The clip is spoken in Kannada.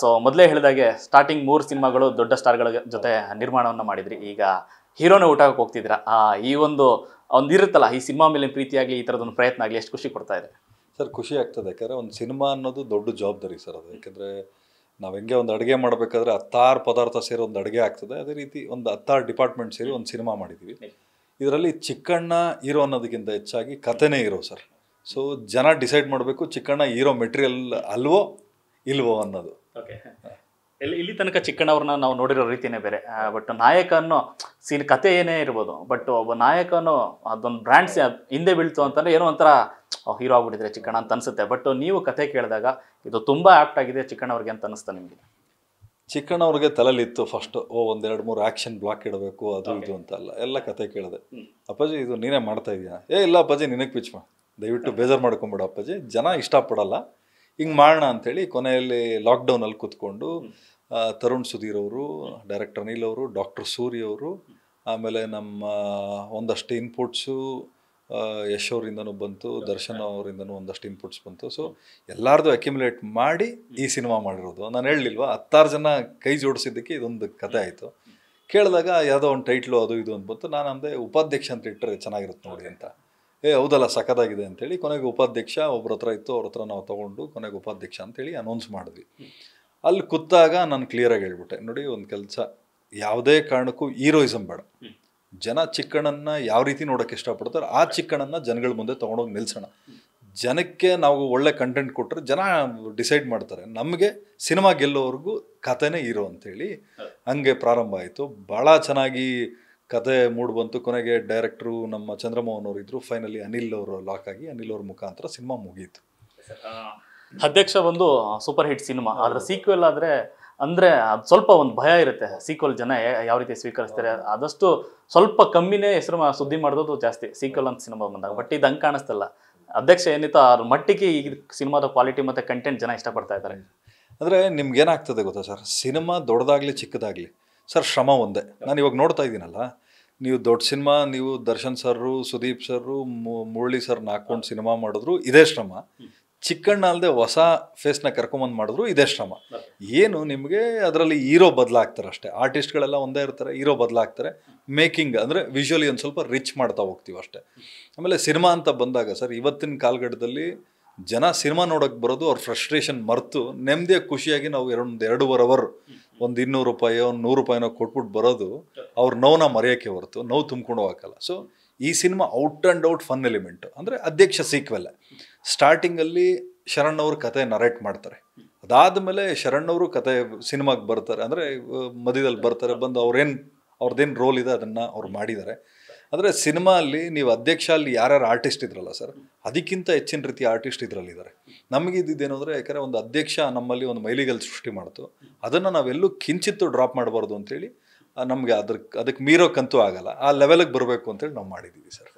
ಸೊ ಮೊದಲೇ ಹೇಳಿದಾಗೆ ಸ್ಟಾರ್ಟಿಂಗ್ ಮೂರು ಸಿನಿಮಾಗಳು ದೊಡ್ಡ ಸ್ಟಾರ್ಗಳ ಜೊತೆ ನಿರ್ಮಾಣವನ್ನು ಮಾಡಿದ್ರಿ ಈಗ ಹೀರೋನೇ ಊಟಕ್ಕೆ ಆ ಈ ಒಂದು ಇರುತ್ತಲ್ಲ ಈ ಸಿನಿಮಾ ಮೇಲೆ ಪ್ರೀತಿಯಾಗಲಿ ಈ ಥರದೊಂದು ಪ್ರಯತ್ನ ಆಗಲಿ ಎಷ್ಟು ಖುಷಿ ಕೊಡ್ತಾ ಇದೆ ಸರ್ ಖುಷಿ ಆಗ್ತದೆ ಯಾಕಂದರೆ ಒಂದು ಸಿನಿಮಾ ಅನ್ನೋದು ದೊಡ್ಡ ಜವಾಬ್ದಾರಿ ಸರ್ ಅದು ಯಾಕೆಂದರೆ ನಾವು ಹೆಂಗೆ ಒಂದು ಅಡುಗೆ ಮಾಡಬೇಕಾದ್ರೆ ಹತ್ತಾರು ಪದಾರ್ಥ ಸೇರಿ ಒಂದು ಅಡುಗೆ ಆಗ್ತದೆ ಅದೇ ರೀತಿ ಒಂದು ಹತ್ತಾರು ಡಿಪಾರ್ಟ್ಮೆಂಟ್ ಸೇರಿ ಒಂದು ಸಿನಿಮಾ ಮಾಡಿದ್ದೀವಿ ಇದರಲ್ಲಿ ಚಿಕ್ಕಣ್ಣ ಹೀರೋ ಅನ್ನೋದಕ್ಕಿಂತ ಹೆಚ್ಚಾಗಿ ಕಥೆನೇ ಇರೋ ಸರ್ ಸೊ ಜನ ಡಿಸೈಡ್ ಮಾಡಬೇಕು ಚಿಕ್ಕಣ್ಣ ಹೀರೋ ಮೆಟೀರಿಯಲ್ ಅಲ್ವೋ ಇಲ್ವೋ ಅನ್ನೋದು ಓಕೆ ಇಲ್ಲಿ ಇಲ್ಲಿ ತನಕ ಚಿಕ್ಕಣ್ಣವ್ರನ್ನ ನಾವು ನೋಡಿರೋ ರೀತಿನೇ ಬೇರೆ ಬಟ್ ನಾಯಕ ಅನ್ನೋ ಸೀನ್ ಕತೆ ಏನೇ ಇರ್ಬೋದು ಬಟ್ ಒಬ್ಬ ಅನ್ನೋ ಅದೊಂದು ಬ್ರ್ಯಾಂಡ್ಸ್ ಹಿಂದೆ ಬೀಳ್ತು ಅಂತಂದ್ರೆ ಏನೋ ಒಂಥರ ಹೀರೋ ಆಗ್ಬಿಟ್ಟಿದ್ರೆ ಚಿಕ್ಕಣ್ಣ ಅಂತ ಅನ್ಸುತ್ತೆ ಬಟ್ ನೀವು ಕತೆ ಕೇಳಿದಾಗ ಇದು ತುಂಬಾ ಆಪ್ಟ್ ಆಗಿದೆ ಚಿಕ್ಕಣ್ಣವ್ರಿಗೆ ಅಂತ ಅನಿಸ್ತಾ ನಿಮಗೆ ಚಿಕ್ಕಣ್ಣವ್ರಿಗೆ ತಲೆಲಿತ್ತು ಫಸ್ಟ್ ಓ ಒಂದೆರಡು ಮೂರು ಆ್ಯಕ್ಷನ್ ಬ್ಲಾಕ್ ಇಡಬೇಕು ಅದು ಇದು ಅಂತ ಅಲ್ಲ ಎಲ್ಲ ಕತೆ ಕೇಳಿದೆ ಅಪ್ಪಾಜಿ ಇದು ನೀನೇ ಮಾಡ್ತಾ ಇದೀಯಾ ಏ ಇಲ್ಲ ಅಪ್ಪಾಜಿ ನಿನಗೆ ಪಿಚ್ ಮಾ ದಯವಿಟ್ಟು ಬೇಜಾರು ಮಾಡ್ಕೊಂಬಿಡು ಅಪ್ಪಾಜಿ ಜನ ಇಷ್ಟಪಡಲ್ಲ ಹಿಂಗೆ ಮಾಡೋಣ ಅಂಥೇಳಿ ಕೊನೆಯಲ್ಲಿ ಲಾಕ್ಡೌನಲ್ಲಿ ಕೂತ್ಕೊಂಡು ತರುಣ್ ಸುಧೀರ್ ಅವರು ಡೈರೆಕ್ಟರ್ ಅನಿಲ್ ಅವರು ಡಾಕ್ಟರ್ ಸೂರಿ ಅವರು ಆಮೇಲೆ ನಮ್ಮ ಒಂದಷ್ಟು ಇನ್ಪುಟ್ಸು ಯಶ್ ಅವರಿಂದನೂ ಬಂತು ದರ್ಶನ್ ಅವರಿಂದನೂ ಒಂದಷ್ಟು ಇನ್ಪುಟ್ಸ್ ಬಂತು ಸೊ ಎಲ್ಲರದು ಅಕ್ಯುಮುಲೇಟ್ ಮಾಡಿ ಈ ಸಿನಿಮಾ ಮಾಡಿರೋದು ನಾನು ಹೇಳಲಿಲ್ವಾ ಹತ್ತಾರು ಜನ ಕೈ ಜೋಡಿಸಿದ್ದಕ್ಕೆ ಇದೊಂದು ಕತೆ ಆಯಿತು ಕೇಳಿದಾಗ ಯಾವುದೋ ಒಂದು ಟೈಟ್ಲು ಅದು ಇದು ಅಂತ ಬಂತು ನಾನು ಅಂದೆ ಉಪಾಧ್ಯಕ್ಷ ಅಂತ ಇಟ್ಟರೆ ಚೆನ್ನಾಗಿರುತ್ತೆ ನೋಡಿ ಅಂತ ಏ ಹೌದಲ್ಲ ಸಖತ್ತಾಗಿದೆ ಅಂತೇಳಿ ಕೊನೆಗೆ ಉಪಾಧ್ಯಕ್ಷ ಒಬ್ಬರ ಹತ್ರ ಇತ್ತು ಅವ್ರ ಹತ್ರ ನಾವು ತೊಗೊಂಡು ಕೊನೆಗೆ ಉಪಾಧ್ಯಕ್ಷ ಅಂತೇಳಿ ಅನೌನ್ಸ್ ಮಾಡಿದ್ವಿ ಅಲ್ಲಿ ಕೂತಾಗ ನಾನು ಕ್ಲಿಯರಾಗಿ ಹೇಳ್ಬಿಟ್ಟೆ ನೋಡಿ ಒಂದು ಕೆಲಸ ಯಾವುದೇ ಕಾರಣಕ್ಕೂ ಹೀರೋಯಿಸಮ್ ಬೇಡ ಜನ ಚಿಕ್ಕಣ್ಣನ್ನು ಯಾವ ರೀತಿ ನೋಡೋಕ್ಕೆ ಇಷ್ಟಪಡ್ತಾರೆ ಆ ಚಿಕ್ಕಣ್ಣನ್ನು ಜನಗಳ ಮುಂದೆ ತೊಗೊಂಡೋಗಿ ನಿಲ್ಸೋಣ ಜನಕ್ಕೆ ನಾವು ಒಳ್ಳೆ ಕಂಟೆಂಟ್ ಕೊಟ್ಟರೆ ಜನ ಡಿಸೈಡ್ ಮಾಡ್ತಾರೆ ನಮಗೆ ಸಿನಿಮಾ ಗೆಲ್ಲೋವರೆಗೂ ಕಥೆನೇ ಇರೋ ಅಂಥೇಳಿ ಹಂಗೆ ಪ್ರಾರಂಭ ಆಯಿತು ಭಾಳ ಚೆನ್ನಾಗಿ ಕತೆ ಮೂಡ್ ಬಂತು ಕೊನೆಗೆ ಡೈರೆಕ್ಟ್ರು ನಮ್ಮ ಚಂದ್ರಮೋಹನ್ ಅವರು ಇದ್ರು ಫೈನಲಿ ಅನಿಲ್ ಅವರು ಲಾಕ್ ಆಗಿ ಅನಿಲ್ ಅವ್ರ ಮುಖಾಂತರ ಸಿನಿಮಾ ಮುಗೀತು ಅಧ್ಯಕ್ಷ ಒಂದು ಸೂಪರ್ ಹಿಟ್ ಸಿನಿಮಾ ಅದರ ಸೀಕ್ವೆಲ್ ಆದರೆ ಅಂದರೆ ಅದು ಸ್ವಲ್ಪ ಒಂದು ಭಯ ಇರುತ್ತೆ ಸೀಕ್ವೆಲ್ ಜನ ಯಾವ ರೀತಿ ಸ್ವೀಕರಿಸ್ತಾರೆ ಆದಷ್ಟು ಸ್ವಲ್ಪ ಕಮ್ಮಿನೇ ಹೆಸರು ಸುದ್ದಿ ಮಾಡೋದು ಜಾಸ್ತಿ ಸೀಕ್ವೆಲ್ ಅಂತ ಸಿನಿಮಾ ಬಂದಾಗ ಬಟ್ ಇದು ಹಂಗೆ ಕಾಣಿಸ್ತಲ್ಲ ಅಧ್ಯಕ್ಷ ಏನಿತ್ತು ಅದ್ರ ಮಟ್ಟಿಗೆ ಈ ಸಿನಿಮಾದ ಕ್ವಾಲಿಟಿ ಮತ್ತು ಕಂಟೆಂಟ್ ಜನ ಇಷ್ಟಪಡ್ತಾ ಇದ್ದಾರೆ ಅಂದರೆ ನಿಮ್ಗೇನಾಗ್ತದೆ ಗೊತ್ತಾ ಸರ್ ಸಿನಿಮಾ ದೊಡ್ಡದಾಗಲಿ ಚಿಕ್ಕದಾಗಲಿ ಸರ್ ಶ್ರಮ ಒಂದೇ ನಾನು ಇವಾಗ ನೋಡ್ತಾ ಇದ್ದೀನಲ್ಲ ನೀವು ದೊಡ್ಡ ಸಿನಿಮಾ ನೀವು Darshan sir Sudeep sir Murali sir ನಾಕೊಂಡು ಸಿನಿಮಾ ಮಾಡಿದ್ರು ಇದೇ ಶ್ರಮ ಚಿಕ್ಕಣ್ಣ ಅಲ್ಲದೆ ಹೊಸ ಫೇಸ್ನ ಕರ್ಕೊಂಬಂದು ಮಾಡಿದ್ರು ಇದೇ ಶ್ರಮ ಏನು ನಿಮಗೆ ಅದರಲ್ಲಿ ಹೀರೋ ಬದಲಾಗ್ತಾರೆ ಅಷ್ಟೇ ಆರ್ಟಿಸ್ಟ್ಗಳೆಲ್ಲ ಒಂದೇ ಇರ್ತಾರೆ ಹೀರೋ ಬದಲಾಗ್ತಾರೆ ಮೇಕಿಂಗ್ ಅಂದರೆ ವಿಜುವಲಿ ಒಂದು ಸ್ವಲ್ಪ ರಿಚ್ ಮಾಡ್ತಾ ಹೋಗ್ತೀವಿ ಅಷ್ಟೇ ಆಮೇಲೆ ಸಿನಿಮಾ ಅಂತ ಬಂದಾಗ ಸರ್ ಇವತ್ತಿನ ಕಾಲಘಟ್ಟದಲ್ಲಿ ಜನ ಸಿನಿಮಾ ನೋಡೋಕೆ ಬರೋದು ಅವ್ರ ಫ್ರಸ್ಟ್ರೇಷನ್ ಮರೆತು ನೆಮ್ಮದಿಯ ಖುಷಿಯಾಗಿ ನಾವು ಎರಡು ಒಂದು ಎರಡೂವರೆ ಅವರು ಒಂದು ಇನ್ನೂರು ರೂಪಾಯೋ ಒಂದು ನೂರು ರೂಪಾಯಿನೋ ಕೊಟ್ಬಿಟ್ಟು ಬರೋದು ಅವ್ರ ನೋವನ್ನ ಮರೆಯೋಕ್ಕೆ ಹೊರತು ನೋವು ತುಂಬ್ಕೊಂಡು ಹೋಗೋಕ್ಕಲ್ಲ ಸೊ ಈ cinema out and out fun element ಅಂದರೆ ಅಧ್ಯಕ್ಷ ಸೀಕ್ವೆಲ್ಲ ಸ್ಟಾರ್ಟಿಂಗಲ್ಲಿ ಶರಣ್ ಅವರು ಕತೆ ನರೇಟ್ ಮಾಡ್ತಾರೆ ಅದಾದಮೇಲೆ ಶರಣ್ ಅವರು ಕತೆ ಸಿನಿಮಾಗೆ ಬರ್ತಾರೆ ಅಂದರೆ ಮಧ್ಯದಲ್ಲಿ ಬರ್ತಾರೆ ಬಂದು ಅವ್ರೇನು ಅವ್ರದ್ದೇನು ರೋಲ್ ಇದೆ ಅದನ್ನು ಅವ್ರು ಮಾಡಿದ್ದಾರೆ ಆದರೆ ಸಿನಿಮಾ ಅಲ್ಲಿ ನೀವು ಅಧ್ಯಕ್ಷ ಅಲ್ಲಿ ಯಾರ್ಯಾರು ಆರ್ಟಿಸ್ಟ್ ಇದ್ರಲ್ಲ ಸರ್ ಅದಕ್ಕಿಂತ ಹೆಚ್ಚಿನ ರೀತಿಯ ಆರ್ಟಿಸ್ಟ್ ಇದರಲ್ಲಿದ್ದಾರೆ ನಮಗೆ ಇದ್ದಿದ್ದೇನು ಅಂದರೆ ಯಾಕಂದರೆ ಒಂದು ಅಧ್ಯಕ್ಷ ನಮ್ಮಲ್ಲಿ ಒಂದು ಮೈಲಿಗಲ್ಲಿ ಸೃಷ್ಟಿ ಮಾಡ್ತು ಅದನ್ನು ನಾವೆಲ್ಲೂ ಕಿಂಚಿತ್ತು ಡ್ರಾಪ್ ಮಾಡಬಾರ್ದು ಅಂತೇಳಿ ನಮಗೆ ಅದಕ್ಕೆ ಅದಕ್ಕೆ ಮೀರೋ ಕಂತೂ ಆಗಲ್ಲ ಆ ಲೆವೆಲಿಗೆ ಬರಬೇಕು ಅಂತೇಳಿ ನಾವು ಮಾಡಿದ್ದೀವಿ ಸರ್